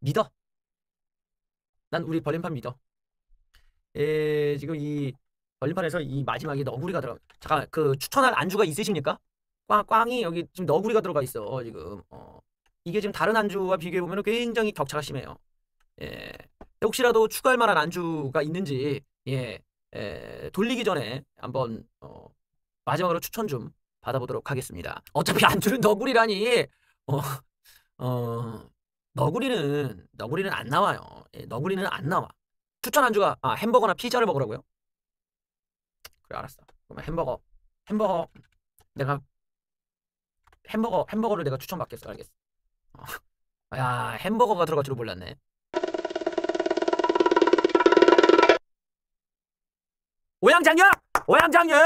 믿어. 난 우리 벌림판 믿어. 에, 예, 지금 이 벌림판에서 이 마지막에 너구리가 들어가. 잠깐 그 추천할 안주가 있으십니까? 꽝 꽝이 여기 지금 너구리가 들어가 있어 지금. 어. 이게 지금 다른 안주와 비교해 보면 굉장히 격차가 심해요. 예. 혹시라도 추가할 만한 안주가 있는지 예, 예 돌리기 전에 한번 어, 마지막으로 추천 좀 받아보도록 하겠습니다. 어차피 안주는 너구리라니. 어, 어. 너구리는 너구리는 안 나와요. 예, 너구리는 안 나와. 추천 안주가 아, 햄버거나 피자를 먹으라고요? 그래 알았어. 그러면 햄버거 햄버거 내가 햄버거 햄버거를 내가 추천받겠어 알겠어. 어. 야 햄버거가 들어갈 줄 몰랐네. 오양장녀! 오양장녀!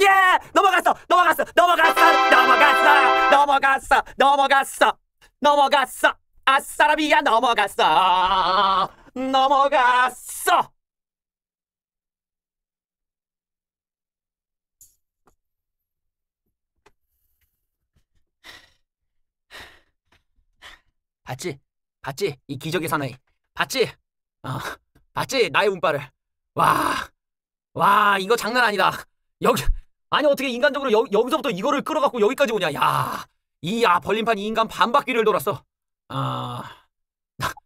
예! 넘어갔어! 넘어갔어! 넘어갔어! 넘어갔어! 넘어갔어! 넘어갔어! 넘어갔어! 아싸라비야 넘어갔어! 넘어갔어! 봤지? 봤지? 이 기적의 사나이. 봤지? 어, 봤지? 나의 운빨을. 와, 와, 이거 장난 아니다. 여기, 아니 어떻게 인간적으로 여, 여기서부터 이거를 끌어갖고 여기까지 오냐 야이 야, 아, 벌림판 이 인간 반바퀴를 돌았어 아나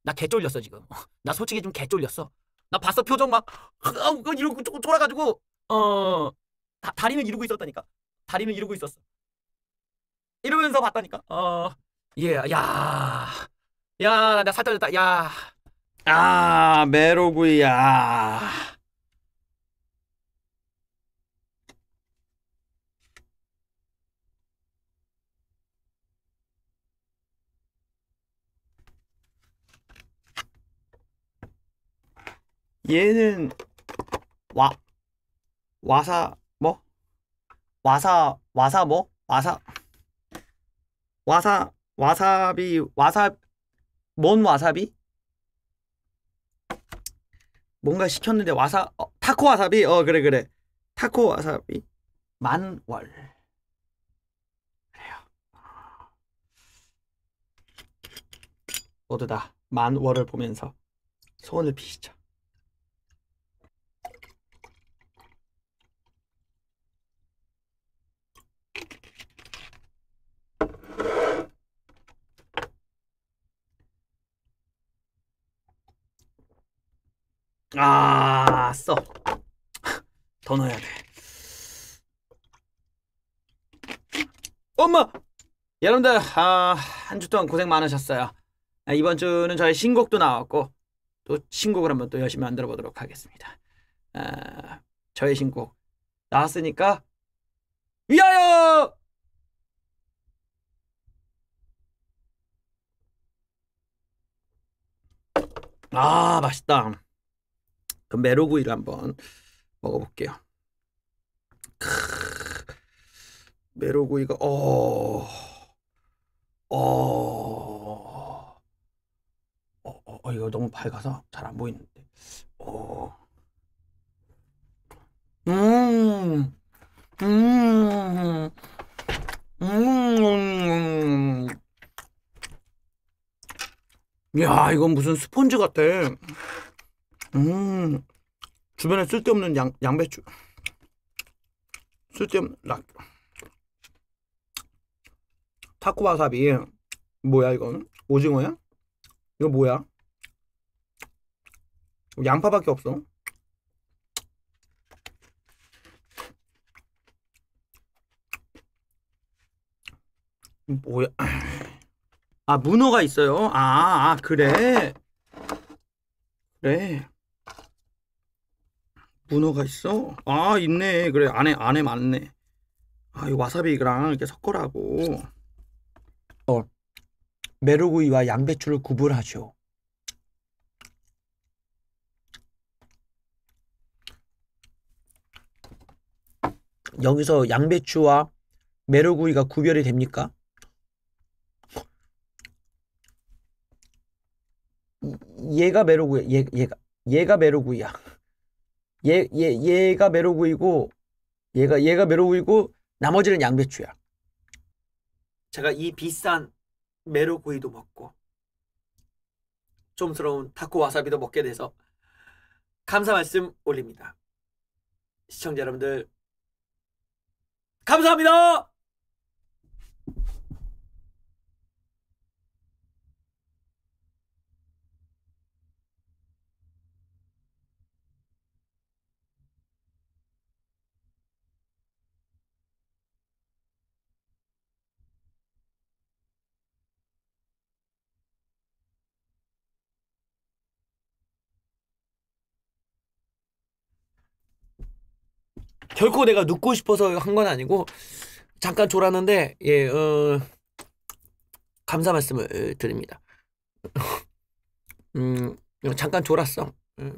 나 개쫄렸어 지금 어, 나 솔직히 좀 개쫄렸어 나 봤어 표정 막 아우 이러고 쫄, 쫄아가지고 어 다, 다리는 이러고 있었다니까 다리는 이러고 있었어 이러면서 봤다니까 어예야야 나 살짝렸다 야아 메로구이야 얘는 와 와사 뭐 와사 와사 뭐 와사 와사 와사비 와사 뭔 와사비? 뭔가 시켰는데 와사 어, 타코 와사비 어 그래 그래 타코 와사비 만월 그 모두 다 만월을 보면서 소원을 피시죠. 아, 써. 더 넣어야 돼. 엄마! 여러분들, 아, 한 주 동안 고생 많으셨어요. 아, 이번 주는 저희 신곡도 나왔고, 또 신곡을 한번 또 열심히 만들어 보도록 하겠습니다. 아, 저희 신곡 나왔으니까, 위하여! 아, 맛있다. 그 메로구이를 한번 먹어볼게요. 크으, 메로구이가 어, 어, 어, 어, 이거 너무 밝아서 잘 안 보이는데. 어, 음, 음, 음. 야, 이건 무슨 스펀지 같아. 음, 주변에 쓸데없는 양, 양배추. 쓸데없는 락. 타코바사비 뭐야, 이건? 오징어야? 이거 뭐야? 양파밖에 없어. 뭐야? 아, 문어가 있어요. 아, 아 그래. 그래. 문어가 있어? 아 있네 그래 안에 안에 많네 아 이 와사비 이랑 이렇게 섞으라고 어, 메로구이와 양배추를 구분하죠 여기서 양배추와 메로구이가 구별이 됩니까? 얘가 메로구이 얘, 얘가 얘가 메로구이야 얘, 얘, 얘가 메로구이고 얘가 얘가 메로구이고 나머지는 양배추야. 제가 이 비싼 메로구이도 먹고 좀스러운 타코 와사비도 먹게 돼서 감사 말씀 올립니다. 시청자 여러분들 감사합니다. 결코 내가 눕고 싶어서 한 건 아니고 잠깐 졸았는데 예 어, 감사 말씀을 드립니다. 음 어, 잠깐 졸았어. 음.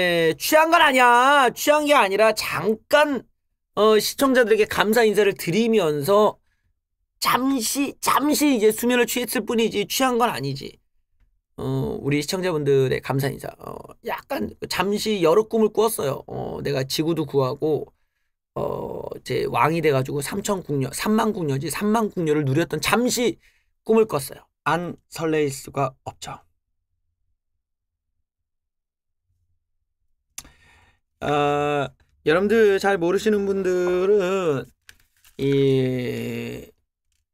예, 취한 건 아니야. 취한 게 아니라 잠깐 어, 시청자들에게 감사 인사를 드리면서 잠시 잠시 이제 수면을 취했을 뿐이지 취한 건 아니지. 어, 우리 시청자분들의 감사 인사. 어, 약간 잠시 여러 꿈을 꾸었어요. 어, 내가 지구도 구하고 어, 제 왕이 돼가지고 3천 궁녀, 3만 궁녀지 3만 궁녀를 누렸던 잠시 꿈을 꿨어요. 안 설레일 수가 없죠. 어, 여러분들 잘 모르시는 분들은 이,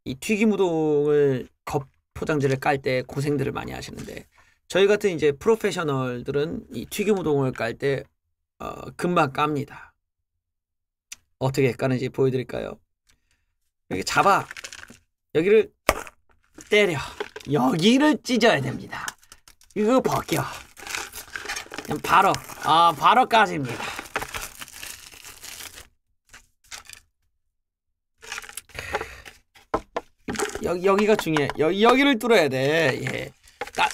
이 튀김우동을 겁 포장지를 깔 때 고생들을 많이 하시는데 저희 같은 이제 프로페셔널들은 이 튀김 우동을 깔때 어, 금방 깝니다. 어떻게 까는지 보여드릴까요? 여기 잡아 여기를 때려 여기를 찢어야 됩니다. 이거 벗겨. 바로 아 바로 까집니다. 여기 여기가 중요해. 여기 여기를 뚫어야 돼. 예. 나,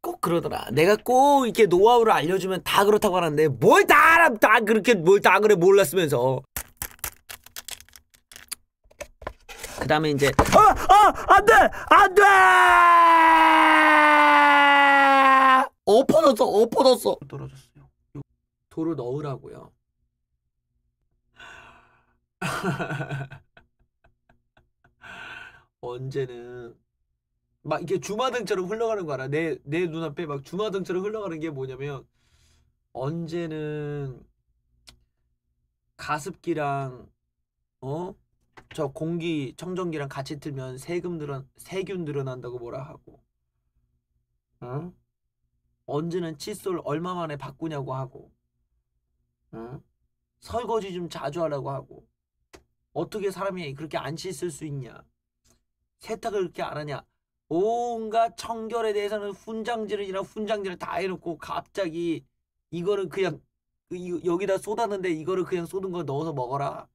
꼭 그러더라. 내가 꼭 이렇게 노하우를 알려주면 다 그렇다고 하는데 뭘다 알아? 다 그렇게 뭘 다 그래 몰랐으면서. 그다음에 이제 어, 어, 안 돼! 안 돼! 엎어졌어. 엎어졌어. 어, 떨어졌어요. 도로 넣으라고요. 언제는 막 이게 주마등처럼 흘러가는 거 알아? 내내 눈앞에 막 주마등처럼 흘러가는 게 뭐냐면 언제는 가습기랑 어? 저 공기 청정기랑 같이 틀면 세금 늘어 세균 늘어난다고 뭐라 하고. 응? 언제는 칫솔 얼마 만에 바꾸냐고 하고. 응? 설거지 좀 자주 하라고 하고. 어떻게 사람이 그렇게 안 씻을 수 있냐? 세탁을 그렇게 안 하냐? 온갖 청결에 대해서는 훈장질이나 훈장질을 다 해놓고 갑자기 이거를 그냥 그 여기다 쏟았는데 이거를 그냥 쏟은 걸 넣어서 먹어라.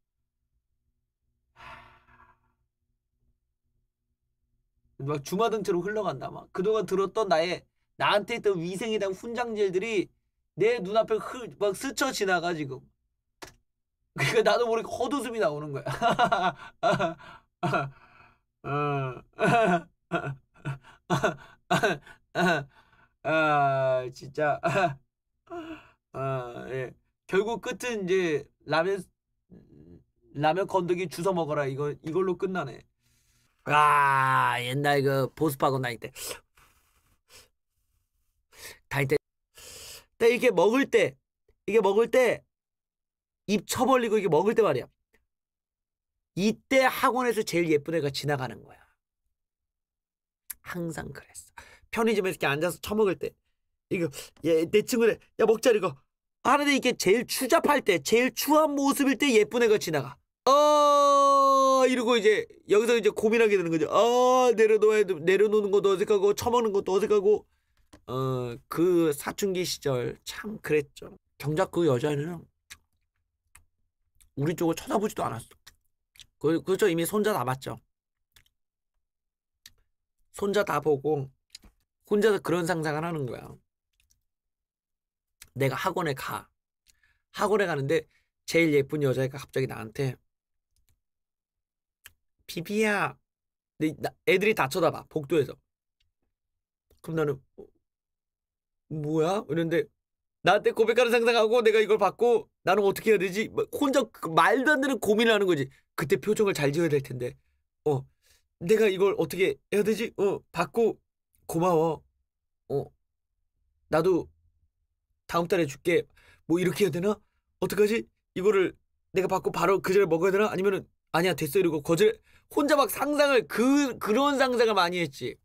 막 주마등처럼 흘러간다 막 그동안 들었던 나의 나한테 있던 위생에 대한 훈장질들이 내 눈앞에 흘, 막 스쳐 지나가 지금 그니까 나도 모르게 헛웃음이 나오는 거야. 어. 아, 진짜. 아, 예. 결국 끝은 이제 라면 라면 건더기 주워 먹어라 이거 이걸로 끝나네. 아 옛날 그 보스파고 다닐 때 다닐 때, 이게 먹을 때 이게 먹을 때 입처벌리고 이게 먹을 때 말이야. 이때 학원에서 제일 예쁜 애가 지나가는 거야. 항상 그랬어. 편의점에서 이렇게 앉아서 처먹을 때 이거 얘, 내친구네야 먹자 이거 하는데 이게 제일 추잡할 때 제일 추한 모습일 때 예쁜 애가 지나가 어 이러고 이제 여기서 이제 고민하게 되는 거죠 어 내려놓아야 내려놓는 것도 어색하고 처먹는 것도 어색하고 어그 사춘기 시절 참 그랬죠 경작 그 여자애는 우리 쪽을 쳐다보지도 않았어. 그, 그저 이미 손자 다 봤죠. 손자 다 보고 혼자서 그런 상상을 하는 거야. 내가 학원에 가. 학원에 가는데 제일 예쁜 여자애가 갑자기 나한테 비비야 네, 애들이 다 쳐다봐 복도에서 그럼 나는 어, 뭐야? 이랬는데 나한테 고백하는 상상하고 내가 이걸 받고 나는 어떻게 해야 되지? 뭐 혼자 그 말도 안 되는 고민을 하는 거지. 그때 표정을 잘 지어야 될 텐데. 어, 내가 이걸 어떻게 해야 되지? 어, 받고 고마워. 어, 나도 다음 달에 줄게. 뭐 이렇게 해야 되나? 어떡하지? 이거를 내가 받고 바로 그 전에 먹어야 되나? 아니면은 아니야 됐어 이러고 거절 혼자 막 상상을 그 그런 상상을 많이 했지.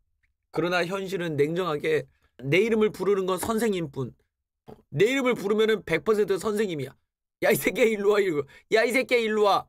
그러나 현실은 냉정하게 내 이름을 부르는 건 선생님뿐. 내 이름을 부르면100% 선생님이야. 야 이 새끼야 일로 와 이거. 야이 새끼야 일로 와.